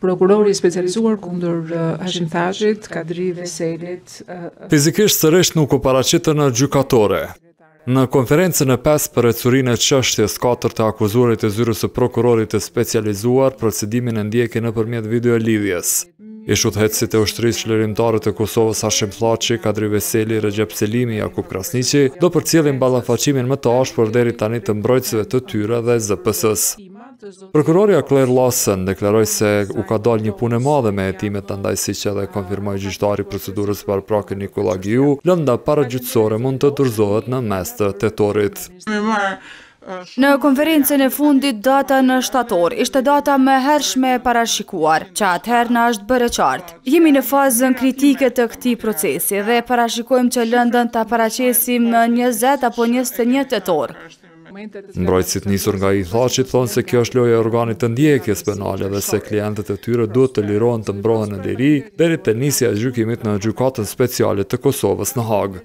prokurori i specializuar kundër Hashim Thashit, Kadri Veselit. Fizikisht sërish nuk u paraqitë në gjykatore. Në konferencën e 5 për e curin e qështjes 4 të akuzurit e zyru së prokurorit e specializuar procedimin e ndjekin në përmjet video e lidhjes. Ishtu të hetësit e ushtërisë shlerimtarët e Kosovës Hashim Thlaci, Kadri Veseli, Rëgjep Selimi, Jakub Krasnici, do për cilin balafacimin më të ashpër deri tani të mbrojtësve të tyre dhe zëpësës. Prokuroria Claire Lawson deklaroj se u ka dal një punë madhe me etimet të ndaj si që dhe konfirmoj gjyçtari procedurës për prake Nikola Giu, lënda para gjyçsore mund të dërzohet në mes të tëtorit. Në konferencën e fundit data në shtator, ishte data me hershme e parashikuar, që atëherë në është bërë qartë. Jemi në fazën kritike të këti procesi dhe parashikojmë që lëndën të paracesim në 20 apo 21 tëtorë. Mbrojtësit njësur nga i thaci thonë se kjo është loja organit të ndjekjes penale dhe se klientet e tyre duhet të lirohen të mbrojnë në liri deri të njësja gjukimit në gjukatën specialit të Kosovës në Hagë.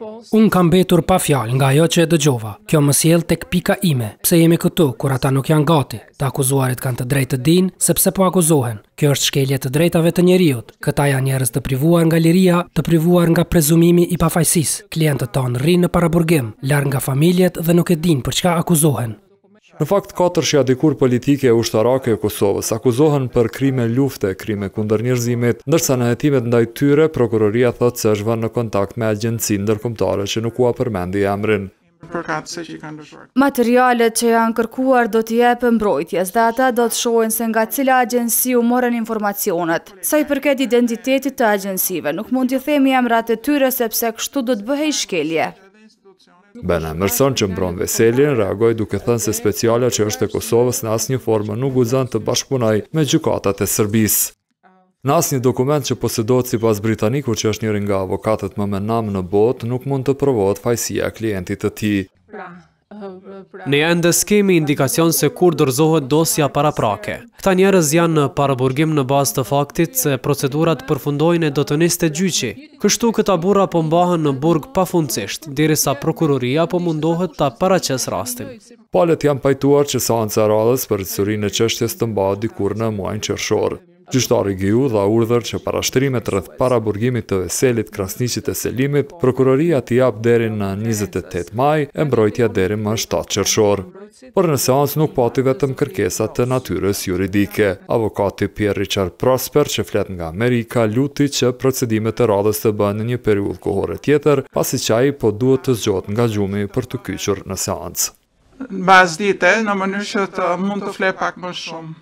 Po Unë kam betur pa fjal nga jo që e dëgjova. Kjo më sjell tek pika ime, pse jemi këtu kur ata nuk janë gati. Të akuzuarit kanë të drejtë të din, sepse po akuzohen. Kjo është shkelje të drejtave të njeriut. Këta janë njerëz të privuar nga liria, të privuar nga prezumimi i pafajsisë. Klientët tonë rrinë në paraburgim, larg nga familjet dhe nuk e dinë për çka akuzohen. Në fakt katër shi dikur politike e ushtarake e Kosovës akuzohen për krime lufte, krime kunder njërzimit, ndërsa në jetimet ndaj tyre, prokuroria thotë se është vënë në kontakt me agjenci ndërkomtare që nuk ua përmendi e emrin për kapse që i kanë dëshuar. Materialet që janë kërkuar do t'je për mbrojtjes dhe ata do të shojnë se nga cila agjensi u morën informacionet. Sa i përket identitetit të agjensive, nuk mund t'i themi emrat e tyre sepse kështu do t'bëhe i shkelje. Bena mërson që mbron veselin, reagoj duke thënë se speciala që është e Kosovës në asë një formë nuk guzan të bashkëpunaj me gjukatat e Sërbis. Në asë një dokument që posidot si pas Britanikur që është një nga avokatët më menam në bot, nuk mund të provohet fajsia klientit të ti. Ne endë s'kemi indikacion se kur dërzohet dosja para prake. Këta njerëz janë në paraburgim në bazë të faktit se procedurat përfundojnë e do të gjyqi. Kështu këta burra po mbahën në burg pa funcisht, diri sa prokuroria po mundohet ta paraces rastin. Palet janë pajtuar që sa në caradhës për rësurin e qështjes të mba dikur në muajnë qërshorë. Gjyshtari Giu dha urdhër që parashtrimet rrëth para burgimit të veselit krasnicit e selimit, prokuroria t'i ap deri në 28 maj e mbrojtja deri më 7 qërshor. Por në seans nuk pati vetëm kërkesat të natyres juridike. Avokati Pierre Richard Prosper që flet nga Amerika luti që procedimet të radhës të bën në një periull kohore tjetër, pasi qaj po duhet të zgjot nga gjumi për të kyqër në seans. Në bazë dite, në mënyrë që mund të fle pak më shumë.